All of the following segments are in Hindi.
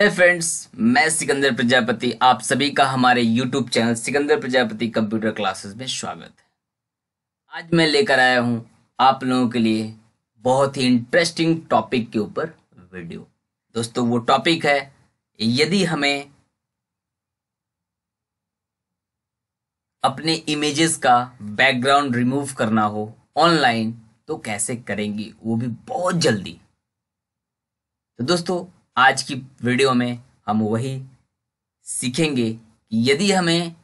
हे फ्रेंड्स मैं सिकंदर प्रजापति आप सभी का हमारे YouTube channel Sikandar Prajapati computer classes में स्वागत है आज मैं लेकर आया हूं आप लोगों के लिए बहुत ही इंटरेस्टिंग टॉपिक के ऊपर वीडियो दोस्तों वो टॉपिक है यदि हमें अपने इमेजेस का बैकग्राउंड रिमूव करना हो ऑनलाइन तो कैसे करेंगी वो भी बहुत जल्दी तो दोस्तों आज की वीडियो में हम वही सीखेंगे कि यदि हमें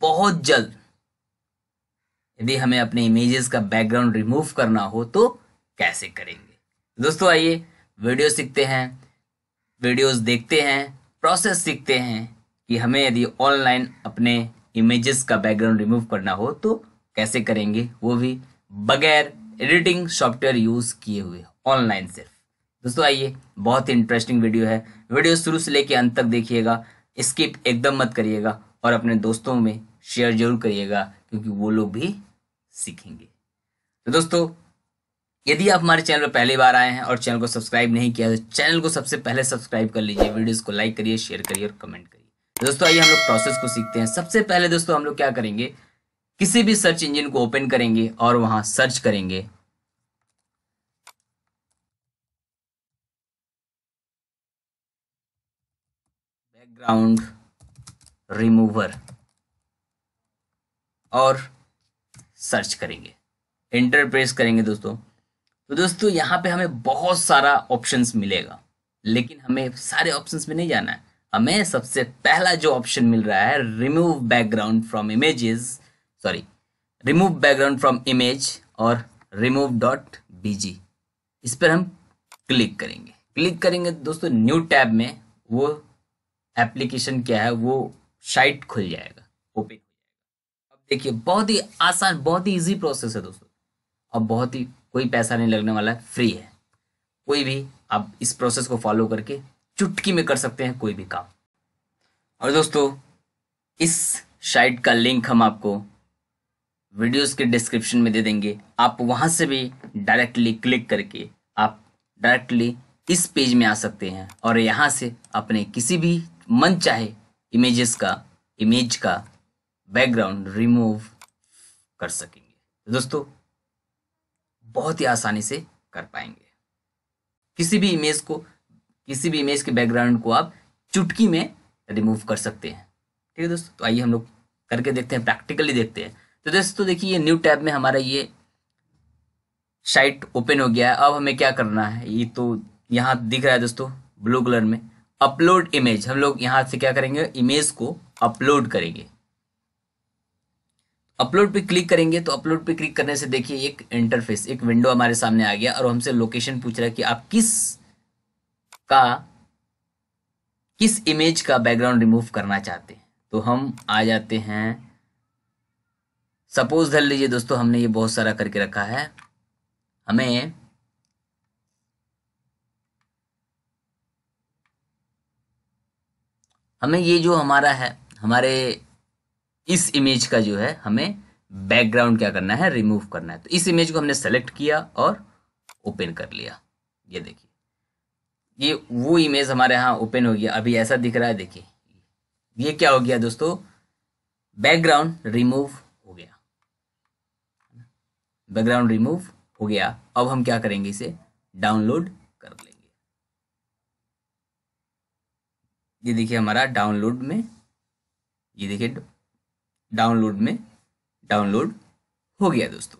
बहुत जल्द यदि हमें अपने इमेजेस का बैकग्राउंड रिमूव करना हो तो कैसे करेंगे दोस्तों आइए वीडियो सीखते हैं वीडियोस देखते हैं प्रोसेस सीखते हैं कि हमें यदि ऑनलाइन अपने इमेजेस का बैकग्राउंड रिमूव करना हो तो कैसे करेंगे वो भी बगैर एडिटिंग सॉफ्टवेयर यूज़ किए हुए ऑनलाइन सिर्फ दोस्तों आइए बहुत ही इंटरेस्टिंग वीडियो है वीडियो शुरू से लेकर अंत तक देखिएगा स्किप एकदम मत करिएगा और अपने दोस्तों में शेयर जरूर करिएगा क्योंकि वो लोग भी सीखेंगे तो दोस्तों यदि आप हमारे चैनल पर पहली बार आए हैं और चैनल को सब्सक्राइब नहीं किया तो चैनल को सबसे पहले सब्सक्राइब कर लीजिए वीडियोस को लाइक करिए शेयर करिए और कमेंट करिए तो दोस्तों आइए हम लोग प्रोसेस को सीखते हैं सबसे पहले दोस्तों हम लोग क्या करेंगे किसी भी सर्च इंजन को ओपन करेंगे और वहाँ सर्च करेंगे बैकग्राउंड रिमूवर और सर्च करेंगे इंटरप्रेस प्रेस करेंगे दोस्तों तो दोस्तों यहाँ पे हमें बहुत सारा ऑप्शंस मिलेगा लेकिन हमें सारे ऑप्शंस में नहीं जाना है हमें सबसे पहला जो ऑप्शन मिल रहा है remove background from images sorry remove background from image और रिमूव डॉट बी इस पर हम क्लिक करेंगे क्लिक करेंगे दोस्तों न्यू टैब में वो एप्लीकेशन क्या है वो साइट खुल जाएगा ओपन हो जाएगा अब देखिए बहुत ही आसान बहुत ही ईजी प्रोसेस है दोस्तों अब बहुत ही कोई पैसा नहीं लगने वाला है फ्री है कोई भी आप इस प्रोसेस को फॉलो करके चुटकी में कर सकते हैं कोई भी काम और दोस्तों इस साइट का लिंक हम आपको वीडियोस के डिस्क्रिप्शन में दे देंगे आप वहां से भी डायरेक्टली क्लिक करके आप डायरेक्टली इस पेज में आ सकते हैं और यहाँ से अपने किसी भी मन चाहे इमेजेस का इमेज का बैकग्राउंड रिमूव कर सकेंगे तो दोस्तों बहुत ही आसानी से कर पाएंगे किसी भी इमेज को किसी भी इमेज के बैकग्राउंड को आप चुटकी में रिमूव कर सकते हैं ठीक है दोस्तों तो आइए हम लोग करके देखते हैं प्रैक्टिकली देखते हैं तो दोस्तों देखिए ये न्यू टैब में हमारा ये साइट ओपन हो गया है अब हमें क्या करना है ये तो यहाँ दिख रहा है दोस्तों ब्लू कलर में अपलोड इमेज हम लोग यहां से क्या करेंगे इमेज को अपलोड करेंगे अपलोड पे क्लिक करेंगे तो अपलोड पे क्लिक करने से देखिए एक इंटरफेस एक विंडो हमारे सामने आ गया और हमसे लोकेशन पूछ रहा है कि आप किस का किस इमेज का बैकग्राउंड रिमूव करना चाहते हैं तो हम आ जाते हैं सपोज धर लीजिए दोस्तों हमने ये बहुत सारा करके रखा है हमें हमें ये जो हमारा है हमारे इस इमेज का जो है हमें बैकग्राउंड क्या करना है रिमूव करना है तो इस इमेज को हमने सेलेक्ट किया और ओपन कर लिया ये देखिए ये वो इमेज हमारे यहाँ ओपन हो गया अभी ऐसा दिख रहा है देखिए ये क्या हो गया दोस्तों बैकग्राउंड रिमूव हो गया बैकग्राउंड रिमूव हो गया अब हम क्या करेंगे इसे डाउनलोड ये देखिए हमारा डाउनलोड में ये देखिए डाउनलोड में डाउनलोड हो गया दोस्तों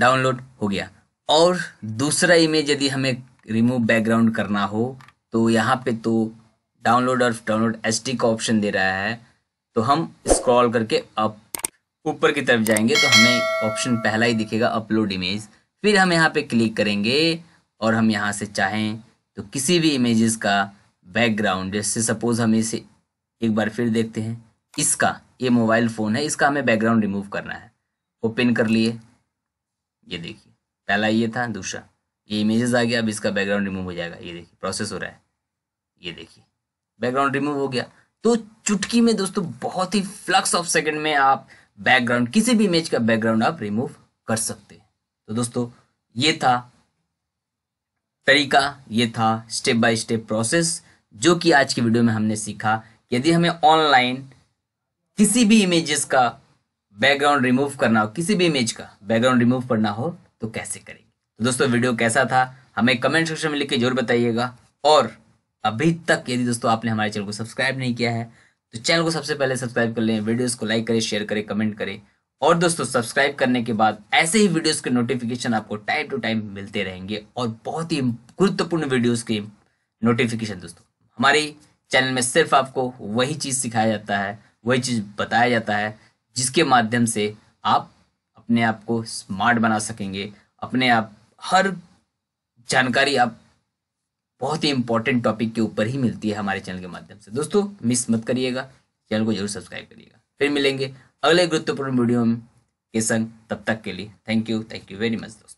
डाउनलोड हो गया और दूसरा इमेज यदि हमें रिमूव बैकग्राउंड करना हो तो यहाँ पे तो डाउनलोड और डाउनलोड एस का ऑप्शन दे रहा है तो हम स्क्रॉल करके अप ऊपर की तरफ जाएंगे तो हमें ऑप्शन पहला ही दिखेगा अपलोड इमेज फिर हम यहाँ पे क्लिक करेंगे और हम यहाँ से चाहें तो किसी भी इमेजेस का बैकग्राउंड जैसे सपोज़ हम इसे एक बार फिर देखते हैं इसका ये मोबाइल फ़ोन है इसका हमें बैकग्राउंड रिमूव करना है ओपन कर लिए ये देखिए पहला ये था दूसरा ये इमेजेस आ गया अब इसका बैकग्राउंड रिमूव हो जाएगा ये देखिए प्रोसेस हो रहा है ये देखिए बैकग्राउंड रिमूव हो गया तो चुटकी में दोस्तों बहुत ही फ्लक्स ऑफ सेकंड में आप बैकग्राउंड किसी भी इमेज का बैकग्राउंड आप रिमूव कर सकते हैं तो दोस्तों ये था तरीका ये था स्टेप बाय स्टेप प्रोसेस जो कि आज की वीडियो में हमने सीखा यदि हमें ऑनलाइन किसी भी इमेजेस का बैकग्राउंड रिमूव करना हो किसी भी इमेज का बैकग्राउंड रिमूव करना हो तो कैसे करेंगे तो दोस्तों वीडियो कैसा था हमें कमेंट सेक्शन में लिख के जरूर बताइएगा और अभी तक यदि दोस्तों आपने हमारे चैनल को सब्सक्राइब नहीं किया है तो चैनल को सबसे पहले सब्सक्राइब कर लें वीडियोस को लाइक करें शेयर करें कमेंट करें और दोस्तों सब्सक्राइब करने के बाद ऐसे ही वीडियोस के नोटिफिकेशन आपको टाइम टू टाइम मिलते रहेंगे और बहुत ही गुरुत्वपूर्ण वीडियोस के नोटिफिकेशन दोस्तों हमारे चैनल में सिर्फ आपको वही चीज़ सिखाया जाता है वही चीज़ बताया जाता है जिसके माध्यम से आप अपने आप को स्मार्ट बना सकेंगे अपने आप हर जानकारी आप बहुत ही इंपॉर्टेंट टॉपिक के ऊपर ही मिलती है हमारे चैनल के माध्यम से दोस्तों मिस मत करिएगा चैनल को जरूर सब्सक्राइब करिएगा फिर मिलेंगे अगले गुरुत्वपूर्ण वीडियो के संग तब तक के लिए thank you thank you very much दोस्तों